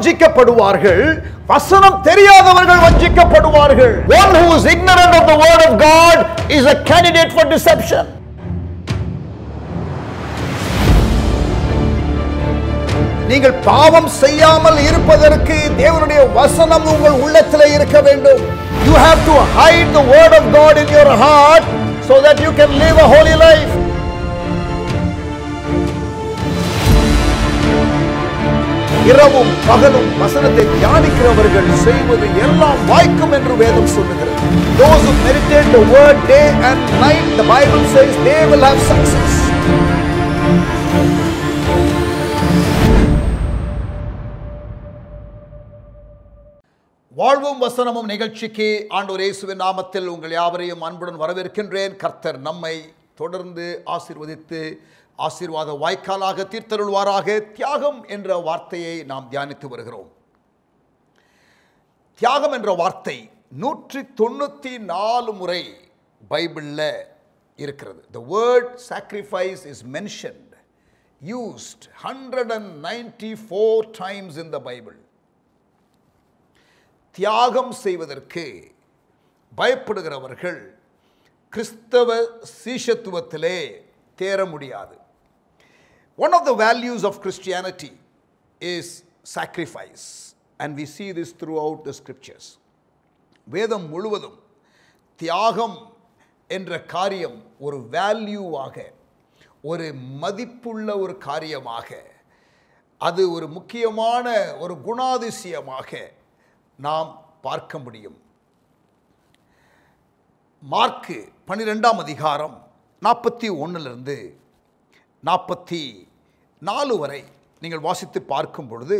வஞ்சிக்கப்படுவார்கள் வசனம் தெரியாதவர்கள் வஞ்சிக்கப்படுவார்கள் one who is ignorant of the word of god is a candidate for deception நீங்கள் பாவம் செய்யாமல் இருப்பதற்கு தேவனுடைய வசனம் உங்கள் உள்ளத்தில் இருக்க வேண்டும் you have to hide the word of god in your heart so that you can live a holy life இரவும் பகலும் வசனத்தை தியானிக்கிறவர்கள் செய்வது எல்லாம் வாய்க்கும் என்று வேதம் சொல்லுகிறது those who meditate the word day and night the bible says they will have success வாழ்வும் வசனமும் நிகழ்ச்சிக்கு ஆண்டோர் இயேசுவின் நாமத்தில் உங்கள் யாவரையும் அன்புடன் வரவேற்கின்றேன் கர்த்தர் நம்மை தொடர்ந்து ஆசிர்வதித்து ஆசீர்வாத வாய்க்காலாக தீர்த்தருள்வாராக தியாகம் என்ற வார்த்தையை நாம் தியானித்து வருகிறோம் தியாகம் என்ற வார்த்தை நூற்றி தொண்ணூற்றி நாலு முறை பைபிளில் இருக்கிறது the word sacrifice is mentioned used hundred and ninety four times in the Bible தியாகம் செய்வதற்கு பயப்படுகிறவர்கள் கிறிஸ்தவ சீஷத்துவத்திலே தேர முடியாது One of the values of Christianity is sacrifice. And we see throughout the scriptures. வேதம் முழுவதும் தியாகம் என்ற காரியம் ஒரு வேல்யூவாக ஒரு மதிப்புள்ள ஒரு காரியமாக அது ஒரு முக்கியமான ஒரு குணாதிசயமாக நாம் பார்க்க முடியும் மார்க்கு பன்னிரெண்டாம் அதிகாரம் நாற்பத்தி ஒன்றுலேருந்து நாற்பத்தி நாலு வரை நீங்கள் வாசித்து பார்க்கும் பொழுது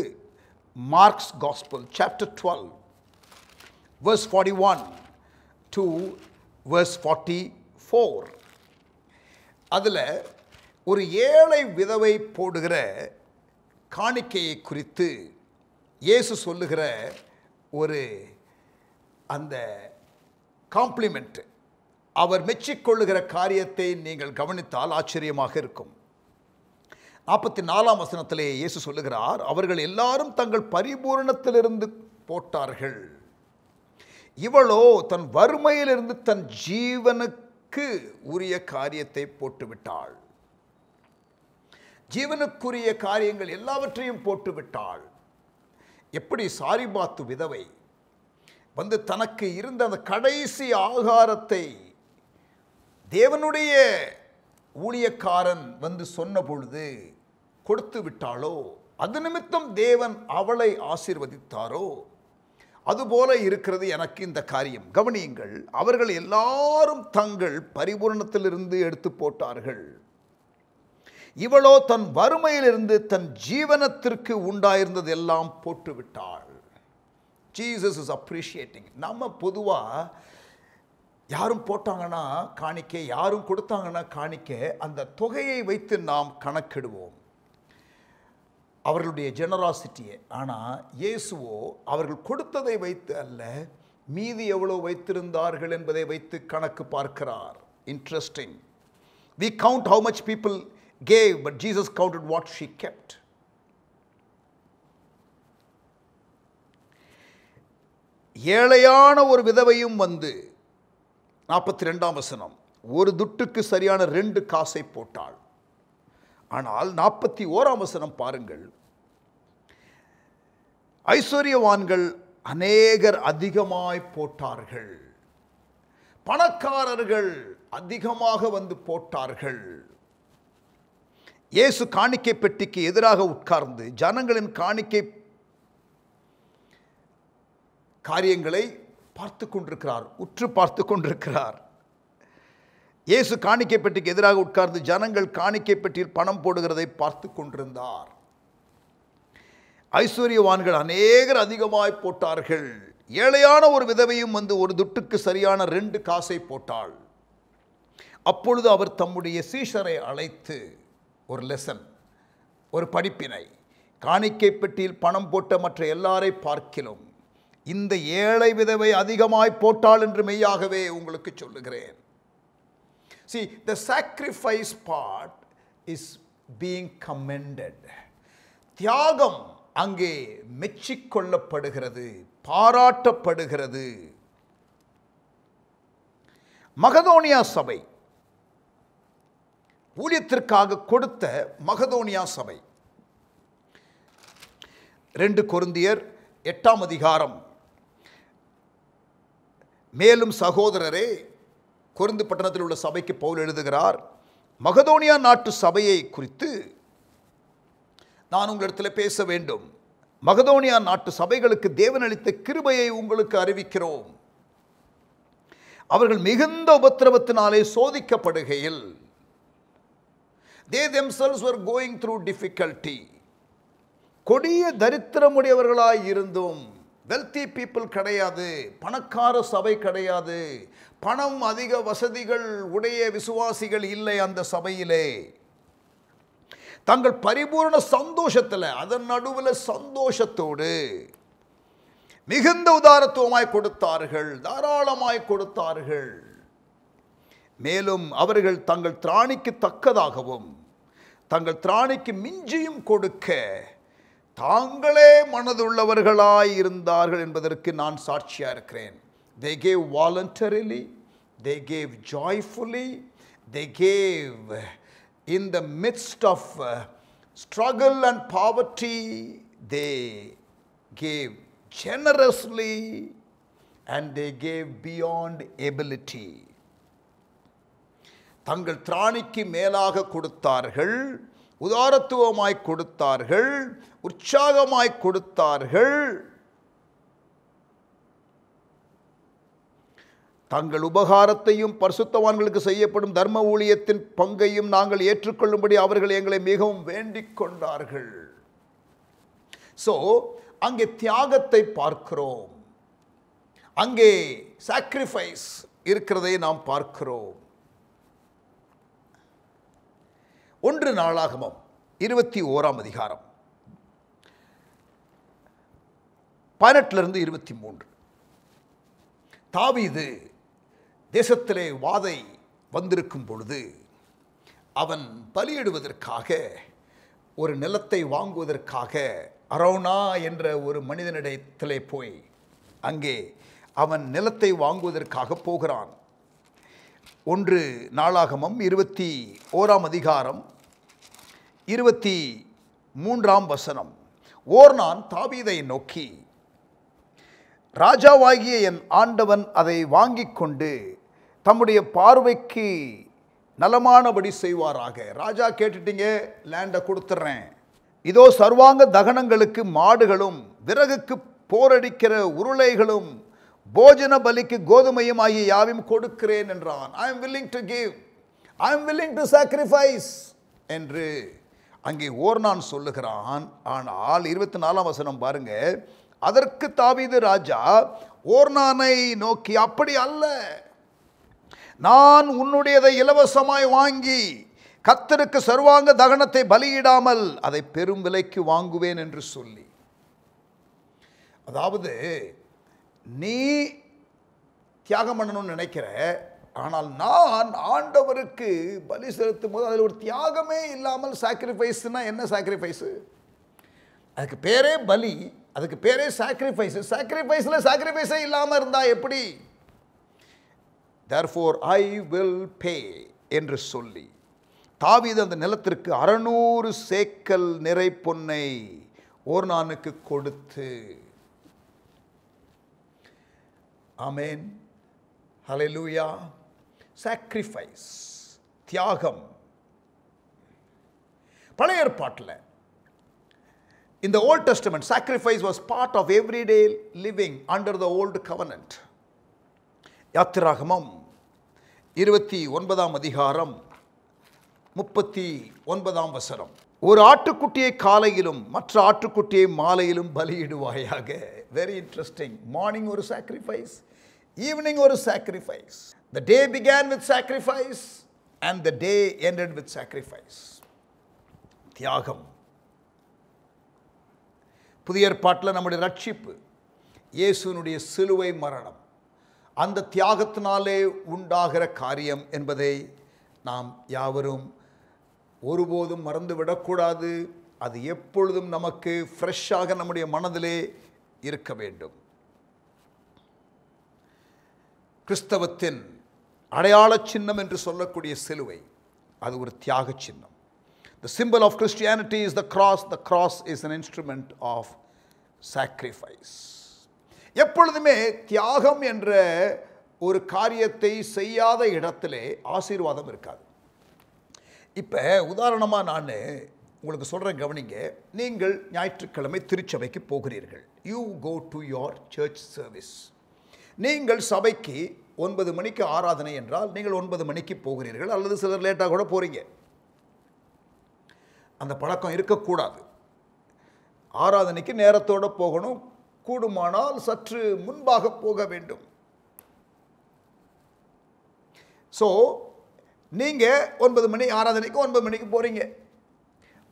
Mark's gospel chapter twelve verse forty one to verse forty four அதில் ஒரு ஏழை விதவை போடுகிற காணிக்கையை குறித்து இயேசு சொல்லுகிற ஒரு அந்த காம்ப்ளிமெண்ட்டு அவர் மெச்சிக்கொள்ளுகிற காரியத்தை நீங்கள் கவனித்தால் ஆச்சரியமாக இருக்கும் நாற்பத்தி நாலாம் வசனத்திலே இயேசு சொல்லுகிறார் அவர்கள் எல்லாரும் தங்கள் பரிபூரணத்திலிருந்து போட்டார்கள் இவளோ தன் வறுமையிலிருந்து தன் ஜீவனுக்கு உரிய காரியத்தை போட்டுவிட்டாள் ஜீவனுக்குரிய காரியங்கள் எல்லாவற்றையும் போட்டுவிட்டாள் எப்படி சாரிபாத்து விதவை வந்து தனக்கு இருந்த அந்த கடைசி ஆகாரத்தை தேவனுடைய ஊழியக்காரன் வந்து சொன்ன பொழுது கொடுத்து விட்டாளோ அது நிமித்தம் தேவன் அவளை ஆசிர்வதித்தாரோ அதுபோல இருக்கிறது எனக்கு இந்த காரியம் கவனியுங்கள் அவர்கள் எல்லாரும் தங்கள் பரிபூரணத்திலிருந்து எடுத்து போட்டார்கள் இவளோ தன் வறுமையிலிருந்து தன் ஜீவனத்திற்கு உண்டாயிருந்தது எல்லாம் போட்டுவிட்டாள் ஜீசஸ் இஸ் அப்ரிஷியேட்டிங் நம்ம பொதுவாக யாரும் போட்டாங்கன்னா காணிக்க யாரும் கொடுத்தாங்கன்னா காணிக்க அந்த தொகையை வைத்து நாம் கணக்கிடுவோம் அவர்களுடைய ஜெனராசிட்டியை ஆனால் இயேசுவோ அவர்கள் கொடுத்ததை வைத்து அல்ல மீதி எவ்வளோ வைத்திருந்தார்கள் என்பதை வைத்து கணக்கு பார்க்கிறார் interesting we count how much people gave but Jesus counted what she kept ஏழையான ஒரு விதவையும் வந்து நாற்பத்தி ரெண்டாம் வசனம் ஒரு துட்டுக்கு சரியான ரெண்டு காசை போட்டாள் ஆனால் நாற்பத்தி ஓராம் வசனம் பாருங்கள் ஐஸ்வர்யவான்கள் அநேகர் அதிகமாய் போட்டார்கள் பணக்காரர்கள் அதிகமாக வந்து போட்டார்கள் இயேசு காணிக்கை பெட்டிக்கு எதிராக உட்கார்ந்து ஜனங்களின் காணிக்கை காரியங்களை பார்த்து கொண்டிருக்கிறார் உற்று பார்த்து கொண்டிருக்கிறார் இயேசு காணிக்கை பெட்டிக்கு எதிராக உட்கார்ந்து ஜனங்கள் காணிக்கை பெட்டியில் பணம் போடுகிறதை பார்த்து கொண்டிருந்தார் ஐஸ்வர்யவான்கள் அநேகர் அதிகமாய் போட்டார்கள் ஏழையான ஒரு விதவையும் வந்து ஒரு துட்டுக்கு சரியான ரெண்டு காசை போட்டாள் அப்பொழுது அவர் தம்முடைய சீஷரை அழைத்து ஒரு லெசன் ஒரு படிப்பினை காணிக்கை பெட்டியில் பணம் போட்ட மற்ற எல்லாரை பார்க்கிலும் இந்த ஏழை விதவை அதிகமாய் போட்டாள் என்று மெய்யாகவே உங்களுக்கு சொல்லுகிறேன் see the sacrifice part is being commended தியாகம் அங்கே மெச்சிக்கொள்ளப்படுகிறது பாராட்டப்படுகிறது மகதோனியா சபை ஊழியத்திற்காக கொடுத்த மகதோனியா சபை ரெண்டு கொருந்தியர் எட்டாம் அதிகாரம் மேலும் சகோதரரே கொருந்து பட்டணத்தில் உள்ள சபைக்கு பவுல் எழுதுகிறார் மகதோனியா நாட்டு சபையை குறித்து நான் உங்களிடத்தில் பேச வேண்டும் மகதோனியா நாட்டு சபைகளுக்கு தேவன் அளித்த கிருபையை உங்களுக்கு அறிவிக்கிறோம் அவர்கள் மிகுந்த உபத்திரவத்தினாலே சோதிக்கப்படுகையில் they themselves were going through difficulty கொடிய தரித்திரமுடையவர்களாய் இருந்தும் வெல்த்தி பீப்புள் கிடையாது பணக்கார சபை கிடையாது பணம் அதிக வசதிகள் உடைய விசுவாசிகள் இல்லை அந்த சபையிலே தங்கள் பரிபூர்ண சந்தோஷத்தில் அதன் நடுவில் சந்தோஷத்தோடு மிகுந்த உதாரத்துவமாய் கொடுத்தார்கள் தாராளமாய் கொடுத்தார்கள் மேலும் அவர்கள் தங்கள் திராணிக்கு தக்கதாகவும் தங்கள் திராணிக்கு மிஞ்சியும் கொடுக்க தாங்களே மனதுள்ளவர்களாய் இருந்தார்கள் என்பதற்கு நான் சாட்சியாக இருக்கிறேன் they gave voluntarily they gave joyfully they gave in the midst of uh, struggle and poverty, they gave generously and they gave beyond ability. தங்கள் திராணிக்கு மேலாக கொடுத்தார்கள் உதாரத்துவமாய் கொடுத்தார்கள் உற்சாகமாய் கொடுத்தார்கள் தங்கள் உபகாரத்தையும் பரிசுத்தவான்களுக்கு செய்யப்படும் தர்ம ஊழியத்தின் பங்கையும் நாங்கள் ஏற்றுக்கொள்ளும்படி அவர்கள் எங்களை மிகவும் வேண்டிக் கொண்டார்கள் ஸோ அங்கே தியாகத்தை பார்க்கிறோம் அங்கே சாக்ரிஃபைஸ் இருக்கிறதை நாம் பார்க்கிறோம் ஒன்று நாளாகமம் இருபத்தி ஓராம் அதிகாரம் பதினெட்டுலேருந்து இருபத்தி மூன்று தாவிது தேசத்திலே வாதை வந்திருக்கும் பொழுது அவன் பலியிடுவதற்காக ஒரு நிலத்தை வாங்குவதற்காக அரோனா என்ற ஒரு மனிதனிடத்திலே போய் அங்கே அவன் நிலத்தை வாங்குவதற்காக போகிறான் ஒன்று நாளாகமம் இருபத்தி ஓராம் அதிகாரம் இருபத்தி மூன்றாம் வசனம் ஓர் நான் தாவீதை நோக்கி ராஜாவாகிய என் ஆண்டவன் அதை வாங்கிக் கொண்டு தம்முடைய பார்வைக்கு நலமானபடி செய்வாராக ராஜா கேட்டுட்டீங்க லேண்டை கொடுத்துட்றேன் இதோ சர்வாங்க தகனங்களுக்கு மாடுகளும் விறகுக்கு போரடிக்கிற உருளைகளும் போஜன பலிக்கு கோதுமையும் ஆகிய யாவையும் கொடுக்கிறேன் என்றான் I am willing to give I am willing to sacrifice என்று அங்கே ஓர்னான் சொல்லுகிறான் ஆனால் இருபத்தி நாலாம் வசனம் பாருங்க அதற்கு தாவீது ராஜா ஓர்நானை நோக்கி அப்படி அல்ல நான் உன்னுடையதை இலவசமாய் வாங்கி கத்தருக்கு சர்வாங்க தகனத்தை பலியிடாமல் அதை பெரும் விலைக்கு வாங்குவேன் என்று சொல்லி அதாவது நீ தியாகம் பண்ணணும்னு நினைக்கிற ஆனால் நான் ஆண்டவருக்கு பலி செலுத்தும் போது அதில் ஒரு தியாகமே இல்லாமல் சாக்ரிஃபைஸ்னால் என்ன சாக்ரிஃபைஸு அதுக்கு பேரே பலி அதுக்கு பேரே சாக்ரிஃபைஸு சாக்ரிஃபைஸில் சாக்ரிஃபைஸே இல்லாமல் இருந்தால் எப்படி தேர்ஃபோர் ஐ வில் பே என்று சொல்லி தாவீது அந்த நிலத்திற்கு அறநூறு சேக்கல் நிறை பொன்னை ஓர்னானுக்கு கொடுத்து அமேன் ஹலெலூயா சாக்ரிஃபைஸ் தியாகம் பழைய ஏற்பாட்டில் இந்த old testament sacrifice was part of everyday living under the old covenant யாத்திராகமம் இருபத்தி ஒன்பதாம் அதிகாரம் முப்பத்தி ஒன்பதாம் வசனம் ஒரு ஆட்டுக்குட்டியை காலையிலும் மற்ற ஆட்டுக்குட்டியை மாலையிலும் பலியிடுவாயாக வெரி இன்ட்ரெஸ்டிங் மார்னிங் ஒரு சாக்ரிஃபைஸ் ஈவினிங் ஒரு sacrifice the day began with sacrifice and the day ended with sacrifice தியாகம் புதிய ஏற்பாட்டில் நம்முடைய ரட்சிப்பு இயேசுனுடைய சிலுவை மரணம் அந்த தியாகத்தினாலே உண்டாகிற காரியம் என்பதை நாம் யாவரும் ஒருபோதும் மறந்துவிடக்கூடாது அது எப்பொழுதும் நமக்கு ஃப்ரெஷ்ஷாக நம்முடைய மனதிலே இருக்க வேண்டும் கிறிஸ்தவத்தின் அடையாள சின்னம் என்று சொல்லக்கூடிய சிலுவை அது ஒரு தியாக சின்னம் the symbol of Christianity is the cross the cross is an instrument of sacrifice எப்பொழுதுமே தியாகம் என்ற ஒரு காரியத்தை செய்யாத இடத்திலே ஆசீர்வாதம் இருக்காது இப்போ உதாரணமாக நான் உங்களுக்கு சொல்கிறேன் கவனிங்க நீங்கள் ஞாயிற்றுக்கிழமை திருச்சபைக்கு போகிறீர்கள் you go to your church service நீங்கள் சபைக்கு ஒன்பது மணிக்கு ஆராதனை என்றால் நீங்கள் ஒன்பது மணிக்கு போகிறீர்கள் அல்லது சிலர் லேட்டாக கூட போகிறீங்க அந்த பழக்கம் இருக்கக்கூடாது ஆராதனைக்கு நேரத்தோடு போகணும் கூடுமானால் சற்று முன்பாக போக வேண்டும் ஸோ நீங்கள் ஒன்பது மணி ஆராதனைக்கு ஒன்பது மணிக்கு போகிறீங்க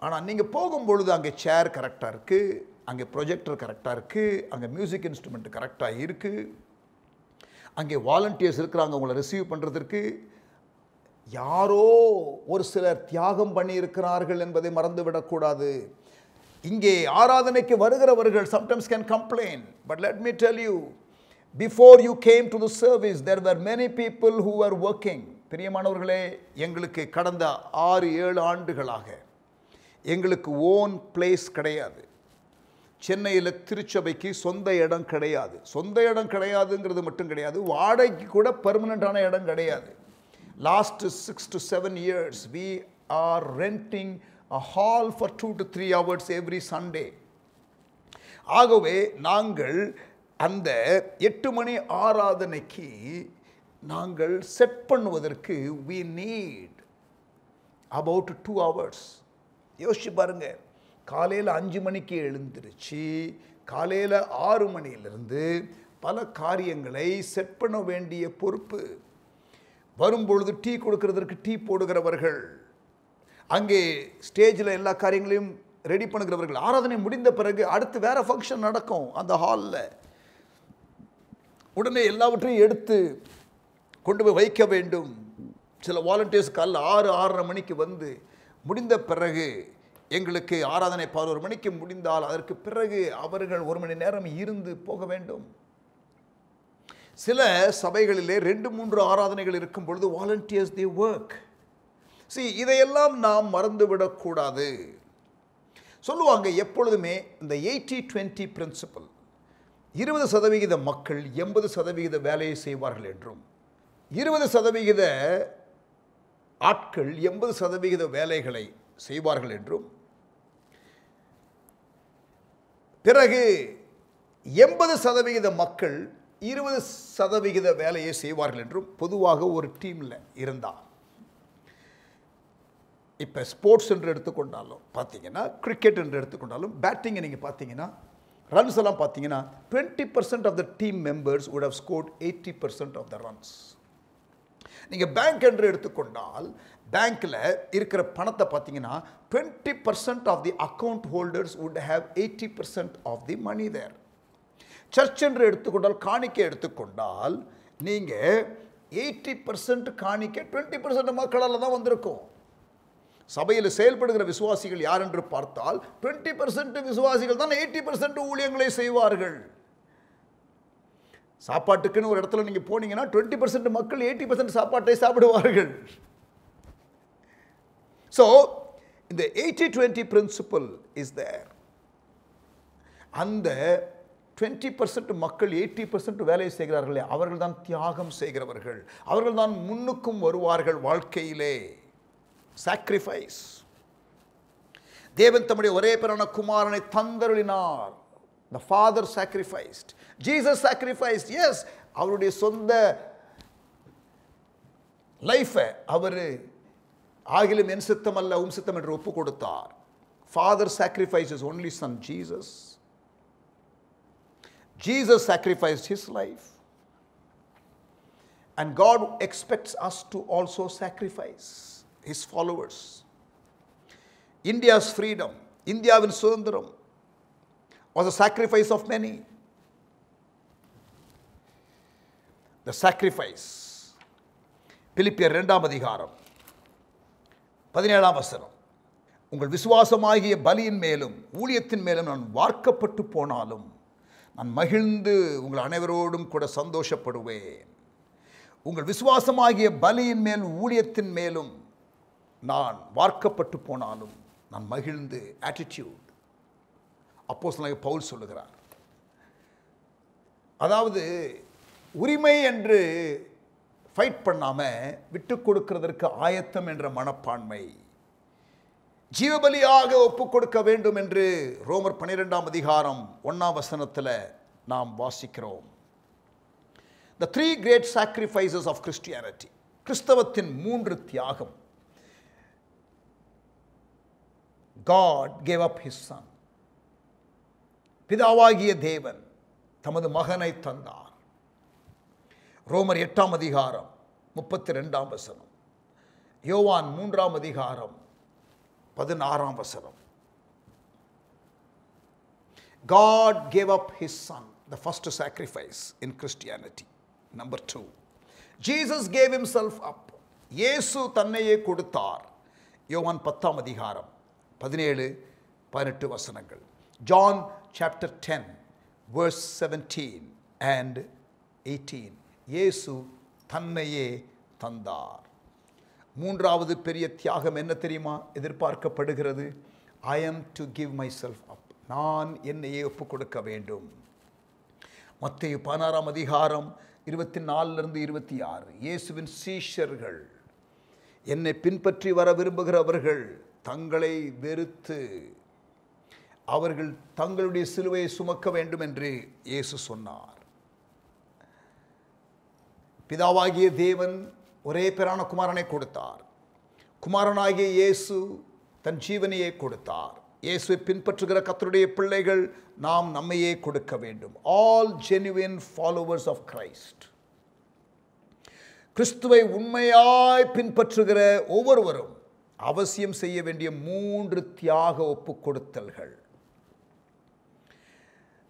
ஆனால் நீங்கள் போகும்பொழுது அங்கே சேர் கரெக்டாக இருக்குது அங்கே ப்ரொஜெக்டர் கரெக்டாக இருக்குது அங்கே மியூசிக் இன்ஸ்ட்ருமெண்ட் கரெக்டாக இருக்குது அங்கே வாலண்டியர்ஸ் இருக்கிறாங்க உங்களை ரிசீவ் பண்ணுறதுக்கு யாரோ ஒரு சிலர் தியாகம் பண்ணியிருக்கிறார்கள் என்பதை மறந்துவிடக்கூடாது இங்கே ஆராதனைக்கு வருகிறவர்கள் sometimes can complain but let me tell you before you came to the service there were many people who are working பிரியமானவர்களே எங்களுக்கு கடந்த ஆறு ஏழு ஆண்டுகளாக எங்களுக்கு ஓன் பிளேஸ் கிடையாது சென்னையில் திருச்சபைக்கு சொந்த இடம் கிடையாது சொந்த இடம் கிடையாதுங்கிறது மட்டும் கிடையாது வாடகைக்கு கூட பர்மனண்ட்டான இடம் கிடையாது last six to seven years we are renting a hall for two to three hours every Sunday. ஆகவே நாங்கள் அந்த எட்டு மணி ஆராதனைக்கு நாங்கள் செட் பண்ணுவதற்கு we need about two hours யோசிச்சு பாருங்கள் காலையில் அஞ்சு மணிக்கு எழுந்துருச்சு காலையில் ஆறு மணியிலிருந்து பல காரியங்களை செட் பண்ண வேண்டிய பொறுப்பு வரும்பொழுது டீ கொடுக்கறதற்கு டீ போடுகிறவர்கள் அங்கே ஸ்டேஜில் எல்லா காரியங்களையும் ரெடி பண்ணுகிறவர்கள் ஆராதனை முடிந்த பிறகு அடுத்து வேறு ஃபங்க்ஷன் நடக்கும் அந்த ஹாலில் உடனே எல்லாவற்றையும் எடுத்து கொண்டு போய் வைக்க வேண்டும் சில வாலண்டியர்ஸ் காலைல ஆறு ஆறரை மணிக்கு வந்து முடிந்த பிறகு எங்களுக்கு ஆராதனை பதினோரு மணிக்கு முடிந்தால் அதற்கு பிறகு அவர்கள் ஒரு மணி நேரம் இருந்து போக வேண்டும் சில சபைகளிலே ரெண்டு மூன்று ஆராதனைகள் இருக்கும் பொழுது வாலண்டியர்ஸ் தி ஒர்க் சி இதையெல்லாம் நாம் மறந்துவிடக்கூடாது சொல்லுவாங்க எப்பொழுதுமே இந்த எயிட்டி டுவெண்ட்டி பிரின்சிபல் இருபது சதவிகித மக்கள் எண்பது சதவிகித வேலையை செய்வார்கள் என்றும் இருபது சதவிகித ஆட்கள் எண்பது சதவிகித வேலைகளை செய்வார்கள் என்றும் பிறகு எண்பது சதவிகித மக்கள் இருபது சதவிகித வேலையை செய்வார்கள் என்றும் பொதுவாக ஒரு டீமில் இருந்தால் இப்போ ஸ்போர்ட்ஸ் என்று எடுத்துக்கொண்டாலும் பார்த்தீங்கன்னா கிரிக்கெட் என்று எடுத்துக்கொண்டாலும் பேட்டிங்கை நீங்கள் பார்த்தீங்கன்னா ரன்ஸ் எல்லாம் பார்த்தீங்கன்னா twenty percent of the team members would have scored eighty percent of the runs நீங்கள் பேங்க் என்று எடுத்துக்கொண்டால் பேங்க்கில் இருக்கிற பணத்தை பார்த்தீங்கன்னா twenty percent of the account holders would have eighty percent of the money there church என்று எடுத்துக்கொண்டால் காணிக்கை எடுத்துக்கொண்டால் நீங்கள் எயிட்டி பர்சன்ட் காணிக்கை டுவெண்ட்டி பர்சன்ட் மக்களால் தான் வந்திருக்கும் சபையில் செயல்படுகிற விசுவாசிகள் யார் என்று பார்த்தால் டுவெண்ட்டி பர்சன்ட் விசுவாசிகள் தான் எயிட்டி பர்சன்ட் ஊழியங்களை செய்வார்கள் சாப்பாட்டுக்குன்னு ஒரு இடத்துல நீங்கள் போனீங்கன்னா டுவெண்ட்டி பர்சன்ட் மக்கள் எயிட்டி பர்சன்ட் சாப்பாட்டை சாப்பிடுவார்கள் ஸோ இந்த eighty twenty principle is there அந்த டுவெண்ட்டி பர்சன்ட் மக்கள் எயிட்டி பர்சன்ட் வேலையை செய்கிறார்களே அவர்கள் தான் தியாகம் செய்கிறவர்கள் அவர்கள் தான் முன்னுக்கும் வருவார்கள் வாழ்க்கையிலே சாக்ரிஃபைஸ் தேவன் தம்முடைய ஒரே பேரான குமாரனை தந்தருளினார் the father sacrificed Jesus sacrificed எஸ் அவருடைய சொந்த லைஃபை அவர் ஆகிலும் என் சித்தம் அல்ல உன் சித்தம் என்று ஒப்பு கொடுத்தார் father sacrifice is only son Jesus Jesus sacrifice his life and God expects us to also sacrifice his followers India's freedom இந்தியாவின் சுதந்திரம் was a sacrifice of many. The sacrifice பிலிப்பியர் ரெண்டாம் அதிகாரம் பதினேழாம் வசனம் உங்கள் விசுவாசமாகிய பலியின் மேலும் ஊழியத்தின் மேலும் நான் வார்க்கப்பட்டு போனாலும் நான் மகிழ்ந்து உங்கள் அனைவரோடும் கூட சந்தோஷப்படுவேன் உங்கள் விசுவாசமாகிய பலியின் மேல் ஊழியத்தின் மேலும் நான் வார்க்கப்பட்டு போனாலும் நான் மகிழ்ந்து ஆட்டிடியூட் அப்போ சொன்னாங்க பவுல் சொல்லுகிறார் அதாவது உரிமை என்று ஃபைட் பண்ணாமல் விட்டு கொடுக்கிறதற்கு ஆயத்தம் என்ற மனப்பான்மை ஜீவபலியாக ஒப்பு கொடுக்க வேண்டும் என்று ரோமர் பன்னிரெண்டாம் அதிகாரம் ஒன்றாம் வசனத்தில் நாம் வாசிக்கிறோம் the three great sacrifices of Christianity கிறிஸ்தவத்தின் மூன்று தியாகம் God gave up his son பிதாவாகிய தேவன் தமது மகனை தந்தார் ரோமர் எட்டாம் அதிகாரம் முப்பத்தி ரெண்டாம் வசனம் யோவான் மூன்றாம் அதிகாரம் பதினாறாம் வசனம் God gave up his son the first sacrifice in Christianity number two Jesus gave self up இயேசு தன்னையே கொடுத்தார் யோவான் பத்தாம் அதிகாரம் பதினேழு பதினெட்டு வசனங்கள் John chapter ten verse seventeen and eighteen இயேசு தன்னையே தந்தார் மூன்றாவது பெரிய தியாகம் என்ன தெரியுமா எதிர்பார்க்கப்படுகிறது I am to give myself up நான் என்னையே ஒப்பு கொடுக்க வேண்டும் மத்திய பதினாறாம் அதிகாரம் இருபத்தி நாலுலேருந்து இருபத்தி ஆறு இயேசுவின் சீஷர்கள் என்னை பின்பற்றி வர விரும்புகிறவர்கள் தங்களை வெறுத்து அவர்கள் தங்களுடைய சிலுவையை சுமக்க வேண்டும் என்று இயேசு சொன்னார் பிதாவாகிய தேவன் ஒரே பேரான குமாரனை கொடுத்தார் குமாரனாகிய இயேசு தன் ஜீவனையே கொடுத்தார் இயேசுவை பின்பற்றுகிற கத்தருடைய பிள்ளைகள் நாம் நம்மையே கொடுக்க வேண்டும் all genuine followers of Christ கிறிஸ்துவை உண்மையாய் பின்பற்றுகிற ஒவ்வொருவரும் அவசியம் செய்ய வேண்டிய மூன்று தியாக ஒப்பு கொடுத்தல்கள்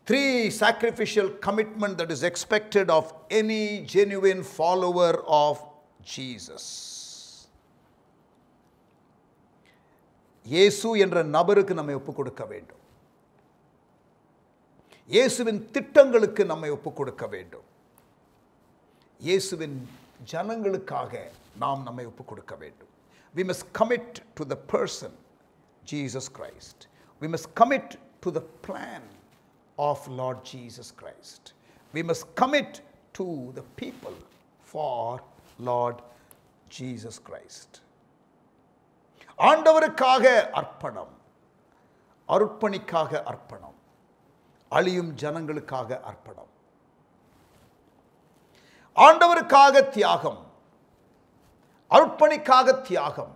three sacrificial commitment that is expected of any genuine follower of Jesus இயேசு என்ற நபருக்கு நம்மை ஒப்புக் கொடுக்க வேண்டும் இயேசுவின் திட்டங்களுக்கு நம்மை ஒப்புக் கொடுக்க வேண்டும் இயேசுவின் ஜனங்களுக்காக நாம் நம்மை ஒப்புக் கொடுக்க வேண்டும் We must commit to the person, Jesus Christ. We must commit to the plan of Lord Jesus Christ. We must commit to the people for Lord Jesus Christ ஆண்டவருக்காக அர்ப்பணம் அர்ப்பணிக்காக அர்ப்பணம் அழியும் ஜனங்களுக்காக அர்ப்பணம் ஆண்டவருக்காக தியாகம் அர்ப்பணிக்காக தியாகம்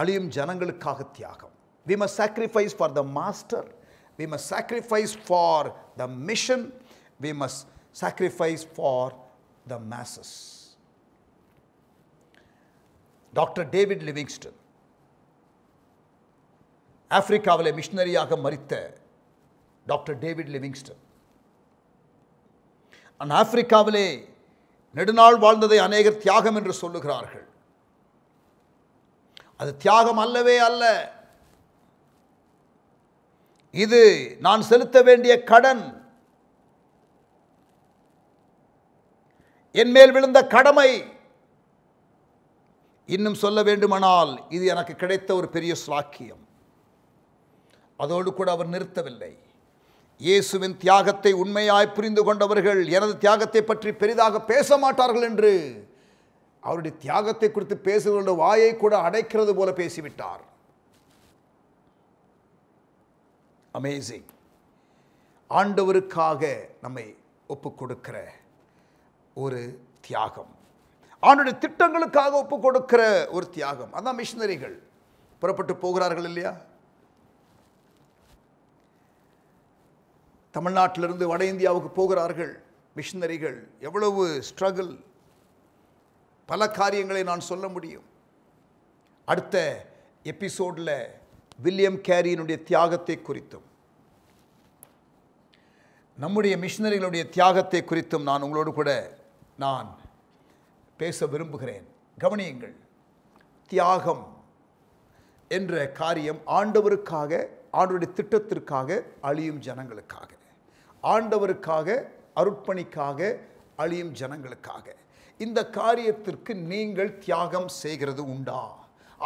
அழியும் ஜனங்களுக்காக தியாகம் வி ம sacrifice for the master we ம sacrifice for the mission we மஸ் sacrifice for the மேசஸ் doctor David Livingstone ஆப்பிரிக்காவில் மிஷினரியாக மறித்த டாக்டர் டேவிட் லிவிங்ஸ்டன் அந்த ஆப்பிரிக்காவிலே நெடுநாள் வாழ்ந்ததை அநேகர் தியாகம் என்று சொல்லுகிறார்கள் அது தியாகம் அல்லவே அல்ல இது நான் செலுத்த வேண்டிய கடன் என் மேல் விழுந்த கடமை இன்னும் சொல்ல வேண்டுமானால் இது எனக்கு கிடைத்த ஒரு பெரிய ஸ்லாக்கியம் அதோடு கூட அவர் நிறுத்தவில்லை இயேசுவின் தியாகத்தை உண்மையாய் புரிந்து கொண்டவர்கள் எனது தியாகத்தை பற்றி பெரிதாக பேச மாட்டார்கள் என்று அவருடைய தியாகத்தை குறித்து பேசுகின்ற வாயை கூட அடைக்கிறது போல பேசிவிட்டார் அமேசிங் ஆண்டவருக்காக நம்மை ஒப்பு கொடுக்கிற ஒரு தியாகம் ஆண்டுடைய திட்டங்களுக்காக ஒப்பு கொடுக்கிற ஒரு தியாகம் அதான் மிஷினரிகள் புறப்பட்டு போகிறார்கள் இல்லையா தமிழ்நாட்டிலிருந்து வட இந்தியாவுக்கு போகிறார்கள் மிஷினரிகள் எவ்வளவு ஸ்ட்ரகிள் பல காரியங்களை நான் சொல்ல முடியும் அடுத்த எபிசோடில் வில்லியம் கேரியினுடைய தியாகத்தை குறித்தும் நம்முடைய மிஷினரிகளுடைய தியாகத்தை குறித்தும் நான் உங்களோடு கூட நான் பேச விரும்புகிறேன் கவனியுங்கள் தியாகம் என்ற காரியம் ஆண்டவருக்காக ஆண்டவருடைய திட்டத்திற்காக அழியும் ஜனங்களுக்காக ஆண்டவருக்காக அருட்பணிக்காக அழியும் ஜனங்களுக்காக இந்த காரியத்திற்கு நீங்கள் தியாகம் செய்கிறது உண்டா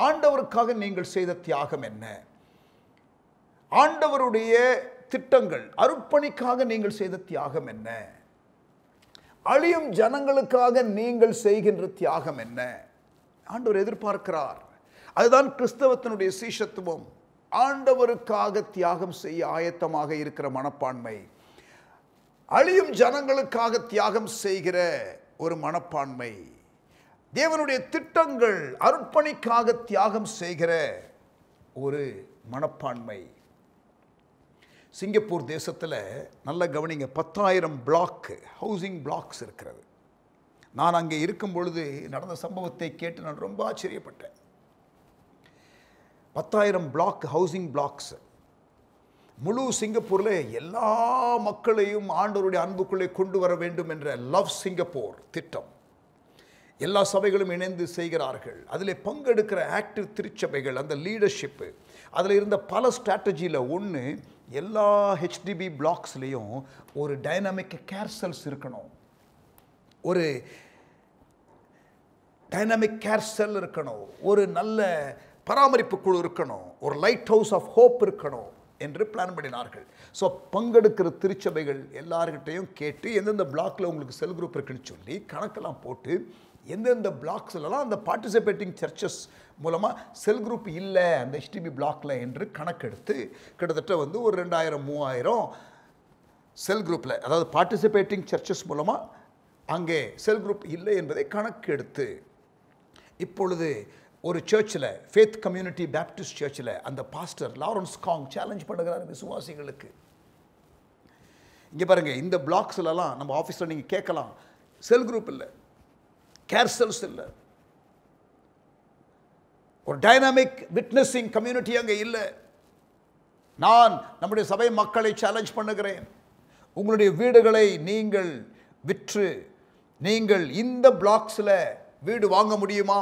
ஆண்டவருக்காக நீங்கள் செய்த தியாகம் என்ன ஆண்டவருடைய திட்டங்கள் அருட்பணிக்காக நீங்கள் செய்த தியாகம் என்ன அழியும் ஜனங்களுக்காக நீங்கள் செய்கின்ற தியாகம் என்ன ஆண்டவர் எதிர்பார்க்கிறார் அதுதான் கிறிஸ்தவத்தினுடைய சீஷத்துவம் ஆண்டவருக்காக தியாகம் செய்ய ஆயத்தமாக இருக்கிற மனப்பான்மை அழியும் ஜனங்களுக்காக தியாகம் செய்கிற ஒரு மனப்பான்மை தேவனுடைய திட்டங்கள் அர்ப்பணிக்காக தியாகம் செய்கிற ஒரு மனப்பான்மை சிங்கப்பூர் தேசத்தில் நல்ல கவனிங்க பத்தாயிரம் பிளாக்கு ஹவுசிங் பிளாக்ஸ் இருக்கிறது நான் அங்கே இருக்கும் பொழுது நடந்த சம்பவத்தை கேட்டு நான் ரொம்ப ஆச்சரியப்பட்டேன் பத்தாயிரம் பிளாக் ஹவுசிங் பிளாக்ஸு முழு சிங்கப்பூரில் எல்லா மக்களையும் ஆண்டவருடைய அன்புக்குள்ளே கொண்டு வர வேண்டும் என்ற லவ் சிங்கப்பூர் திட்டம் எல்லா சபைகளும் இணைந்து செய்கிறார்கள் அதில் பங்கெடுக்கிற ஆக்டிவ் திருச்சபைகள் அந்த லீடர்ஷிப்பு அதில் இருந்த பல ஸ்ட்ராட்டஜியில் ஒன்று எல்லா ஹெச்டிபி பிளாக்ஸ்லேயும் ஒரு டைனாமிக் கேர்சல்ஸ் இருக்கணும் ஒரு டைனாமிக் கேர்சல் இருக்கணும் ஒரு நல்ல பராமரிப்பு குழு இருக்கணும் ஒரு லைட் ஹவுஸ் ஆஃப் ஹோப் இருக்கணும் என்று பிளான் பண்ணினார்கள் ஸோ பங்கெடுக்கிற திருச்சபைகள் எல்லார்கிட்டையும் கேட்டு எந்தெந்த பிளாக்கில் உங்களுக்கு செல் குரூப் இருக்குன்னு சொல்லி கணக்கெல்லாம் போட்டு எந்தெந்த பிளாக்ஸ்லலாம் அந்த பார்ட்டிசிபேட்டிங் சர்ச்சஸ் மூலமாக செல் குரூப் இல்லை அந்த ஹெச்டிபி பிளாக்கில் என்று கணக்கெடுத்து கிட்டத்தட்ட வந்து ஒரு ரெண்டாயிரம் மூவாயிரம் செல் குரூப்பில் அதாவது பார்ட்டிசிபேட்டிங் சர்ச்சஸ் மூலமாக அங்கே செல் குரூப் இல்லை என்பதை கணக்கெடுத்து இப்பொழுது ஒரு சர்ச்சில் ஃபேத் கம்யூனிட்டி பேப்டிஸ்ட் சர்ச்சில் அந்த பாஸ்டர் லாரன்ஸ் காங் சேலஞ்ச் பண்ணுகிறார் விசுவாசிகளுக்கு இங்கே பாருங்கள் இந்த பிளாக்ஸ்லலாம் நம்ம ஆஃபீஸில் நீங்கள் கேட்கலாம் செல் குரூப் இல்லை கேர்சல்ஸ் இல்லை ஒரு டைனாமிக் விட்னஸிங் கம்யூனிட்டி அங்கே இல்லை நான் நம்முடைய சபை மக்களை சேலஞ்ச் பண்ணுகிறேன் உங்களுடைய வீடுகளை நீங்கள் விற்று நீங்கள் இந்த பிளாக்ஸில் வீடு வாங்க முடியுமா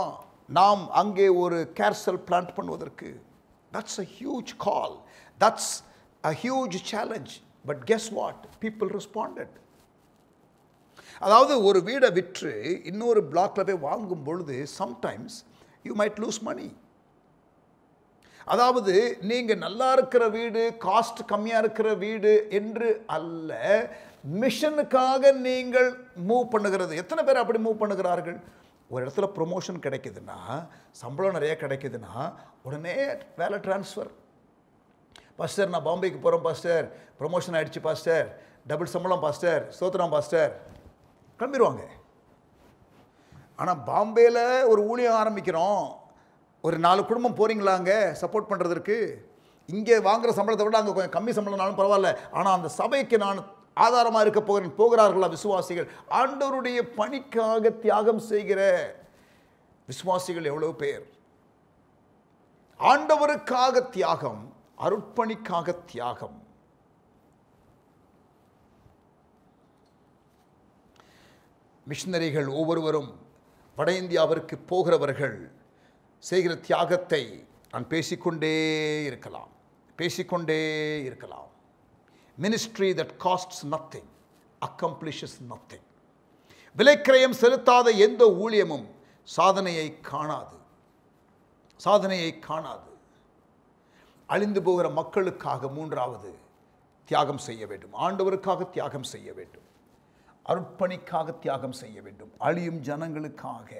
நாம் அங்கே ஒரு கேர்சல் பிளான்ட் பண்ணுவதற்கு that's a huge call that's a huge challenge but guess what people responded அதாவது ஒரு வீடை விற்று இன்னொரு பிளாக்ல போய் வாங்கும் பொழுது sometimes you might lose money அதாவது நீங்கள் நல்லா இருக்கிற வீடு காஸ்ட் கம்மியாக இருக்கிற வீடு என்று அல்ல மிஷனுக்காக நீங்கள் மூவ் பண்ணுகிறது எத்தனை பேர் அப்படி மூவ் பண்ணுகிறார்கள் ஒரு இடத்துல ப்ரொமோஷன் கிடைக்குதுன்னா சம்பளம் நிறைய கிடைக்குதுன்னா உடனே வேலை டிரான்ஸ்ஃபர் பாஸ்டர் நான் பாம்பேக்கு போகிறோம் பாஸ்டர் ப்ரொமோஷன் ஆகிடுச்சு பாஸ்டர் டபுள் சம்பளம் பாஸ்டர் சோத்ரா பாஸ்டர் கிளம்பிடுவாங்க ஆனால் பாம்பேயில் ஒரு ஊழியம் ஆரம்பிக்கிறோம் ஒரு நாலு குடும்பம் போகிறீங்களா அங்கே சப்போர்ட் பண்ணுறதுக்கு இங்கே வாங்குகிற சம்பளத்தை விட அங்கே கொஞ்சம் கம்மி சம்பளம்னாலும் பரவாயில்ல ஆனால் அந்த சபைக்கு நான் ஆதாரமாக இருக்க போகிற போகிறார்களா விசுவாசிகள் ஆண்டவருடைய பணிக்காக தியாகம் செய்கிற விசுவாசிகள் எவ்வளவு பேர் ஆண்டவருக்காக தியாகம் அருட்பணிக்காக தியாகம் மிஷினரிகள் ஒவ்வொருவரும் வட இந்தியாவிற்கு போகிறவர்கள் செய்கிற தியாகத்தை நான் பேசிக்கொண்டே இருக்கலாம் பேசிக்கொண்டே இருக்கலாம் ministry that costs nothing accomplishes nothing விலைக்கிரயம் செலுத்தாத எந்த ஊழியமும் சாதனையை காணாது சாதனையை காணாது அழிந்து போகிற மக்களுக்காக மூன்றாவது தியாகம் செய்ய வேண்டும் ஆண்டவருக்காக தியாகம் செய்ய வேண்டும் அர்ப்பணிக்காக தியாகம் செய்ய வேண்டும் அழியும் ஜனங்களுக்காக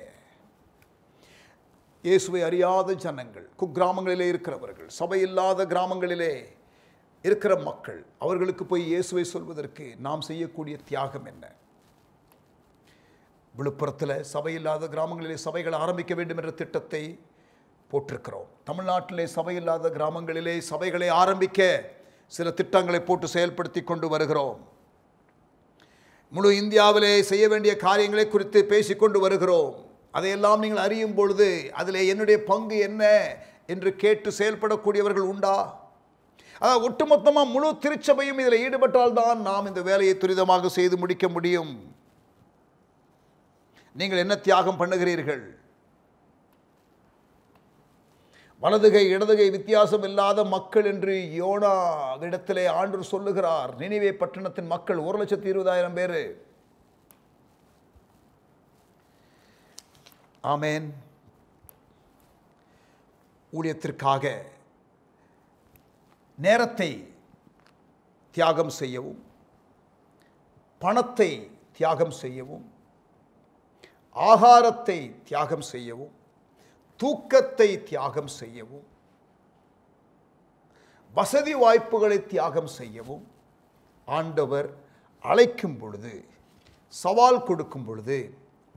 இயேசுவை அறியாத ஜனங்கள் குக்கிராமங்களிலே இருக்கிறவர்கள் சபையில்லாத கிராமங்களிலே இருக்கிற மக்கள் அவர்களுக்கு போய் இயேசுவை சொல்வதற்கு நாம் செய்யக்கூடிய தியாகம் என்ன விழுப்புரத்தில் சபை இல்லாத கிராமங்களிலே சபைகள் ஆரம்பிக்க வேண்டும் என்ற திட்டத்தை போட்டிருக்கிறோம் தமிழ்நாட்டிலே சபை இல்லாத கிராமங்களிலே சபைகளை ஆரம்பிக்க சில திட்டங்களை போட்டு செயல்படுத்தி கொண்டு வருகிறோம் முழு இந்தியாவிலே செய்ய வேண்டிய காரியங்களை குறித்து பேசிக்கொண்டு வருகிறோம் அதையெல்லாம் நீங்கள் அறியும் பொழுது அதில் என்னுடைய பங்கு என்ன என்று கேட்டு செயல்படக்கூடியவர்கள் உண்டா அதாவது ஒட்டுமொத்தமாக முழு திருச்சபையும் இதில் ஈடுபட்டால்தான் நாம் இந்த வேலையை துரிதமாக செய்து முடிக்க முடியும் நீங்கள் என்ன தியாகம் பண்ணுகிறீர்கள் வலதுகை இடதுகை வித்தியாசம் இல்லாத மக்கள் என்று யோனா இடத்திலே ஆண்டு சொல்லுகிறார் நினைவே பட்டணத்தின் மக்கள் ஒரு லட்சத்தி இருபதாயிரம் பேர் ஆமேன் ஊழியத்திற்காக நேரத்தை தியாகம் செய்யவும் பணத்தை தியாகம் செய்யவும் ஆகாரத்தை தியாகம் செய்யவும் தூக்கத்தை தியாகம் செய்யவும் வசதி வாய்ப்புகளை தியாகம் செய்யவும் ஆண்டவர் அழைக்கும் பொழுது சவால் கொடுக்கும் பொழுது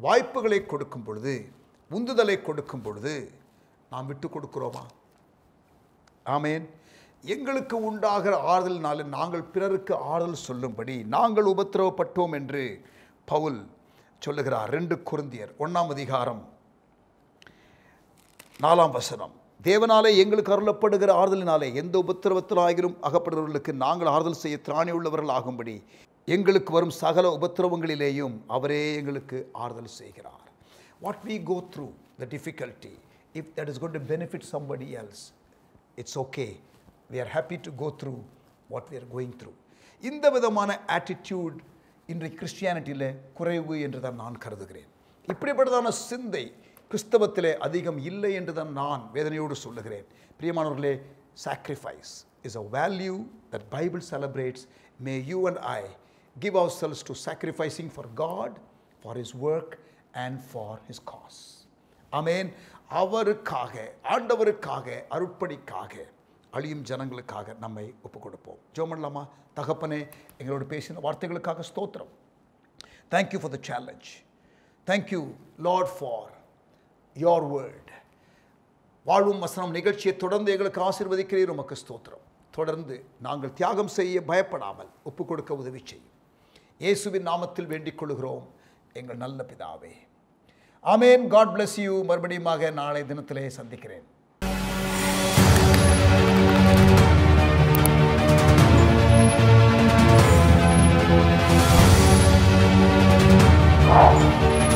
வாய்ப்புகளை கொடுக்கும் பொழுது உந்துதலை கொடுக்கும் பொழுது நாம் விட்டு கொடுக்குறோமா ஆமேன் எங்களுக்கு உண்டாகிற ஆறுதலினாலே நாங்கள் பிறருக்கு ஆறுதல் சொல்லும்படி நாங்கள் உபத்திரவப்பட்டோம் என்று பவுல் சொல்லுகிறார் ரெண்டு குருந்தியர் ஒன்றாம் அதிகாரம் நாலாம் வசனம் தேவனாலே எங்களுக்கு அருளப்படுகிற ஆறுதலினாலே எந்த உபத்திரவத்தில் ஆகிரும் அகப்படுகிறவர்களுக்கு நாங்கள் ஆறுதல் செய்ய திராணி உள்ளவர்கள் ஆகும்படி எங்களுக்கு வரும் சகல உபத்திரவங்களிலேயும் அவரே எங்களுக்கு ஆறுதல் செய்கிறார் what we go through the difficulty if that is gonna benefit somebody else it's okay they are happy to go through what they're going through இந்த விதமான ஆட்டிடியூட் இன்றைக்கு கிறிஸ்டியானிட்டியில் குறைவு என்று தான் நான் கருதுகிறேன் இப்படிப்பட்டதான சிந்தை கிறிஸ்தவத்திலே அதிகம் இல்லை என்று தான் நான் வேதனையோடு சொல்லுகிறேன் பிரியமானவர்களே sacrifice is a value that Bible celebrates may you and I give ourselves to sacrificing for God for his work and for his cause mean அவருக்காக ஆண்டவருக்காக அருட்படிக்காக அழியும் ஜனங்களுக்காக நம்மை ஒப்புக் கொடுப்போம் ஜோமன்லாமா தகப்பனே எங்களோட பேசின வார்த்தைகளுக்காக ஸ்தோத்திரம் thank you for the challenge thank you Lord for your world வாழ்வும் வசனம் நிகழ்ச்சியை தொடர்ந்து எங்களுக்கு ஆசிர்வதிக்கிறீர் உமக்கு ஸ்தோத்திரம் தொடர்ந்து நாங்கள் தியாகம் செய்ய பயப்படாமல் ஒப்பு கொடுக்க உதவி செய்யும் இயேசுவின் நாமத்தில் வேண்டிக் கொள்கிறோம் எங்கள் நல்ல பிதாவே ஆமேன் காட் பிளஸ் யூ மறுபடியுமாக நாளை தினத்திலே சந்திக்கிறேன் Oh.